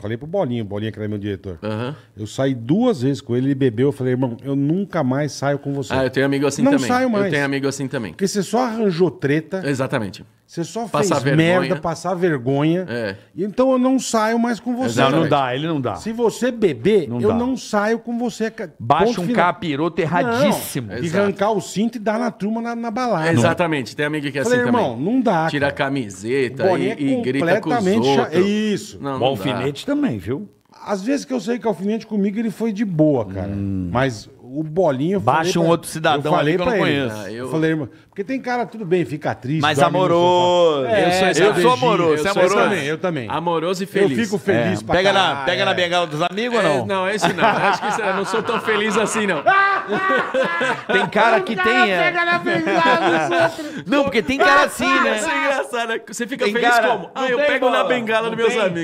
Falei pro Bolinha, Bolinha que era meu diretor. Uhum. Eu saí duas vezes com ele, ele bebeu. Eu falei, irmão, eu nunca mais saio com você. Ah, eu tenho amigo assim não também. Não saio mais. Eu tenho amigo assim também. Porque você só arranjou treta. Exatamente. Você só passar fez vergonha. merda, passar vergonha. É. Então eu não saio mais com você. Não, não dá, ele não dá. Se você beber, não eu dá. não saio com você. Baixa um final. capiroto erradíssimo. Não. E arrancar o cinto e dar na turma na, na balada. Exatamente. Tem amigo que é Falei, assim irmão, também. não dá. Tira a camiseta e, e grita com os outros. É isso. Não, não o alfinete dá. também, viu? Às vezes que eu sei que o alfinete comigo, ele foi de boa, cara. Hum. Mas o Bolinho. Baixa um pra, outro cidadão ali que eu não conheço. Ele, ah, eu... eu... falei, irmão, porque tem cara, tudo bem, fica triste. Mas amoroso. É, eu, sou, eu sou amoroso. Você é amoroso? Eu também, eu também. Amoroso e feliz. Eu fico feliz é, pra pega caralho. na Pega na bengala dos amigos ou é, não? não, esse não. Acho que isso, eu é, não sou tão feliz assim, não. tem cara que tem. É. Pega na bengala Não, porque tem cara assim, né? Isso é engraçado. Né? Você fica feliz como? Ah, eu pego na bengala dos meus amigos.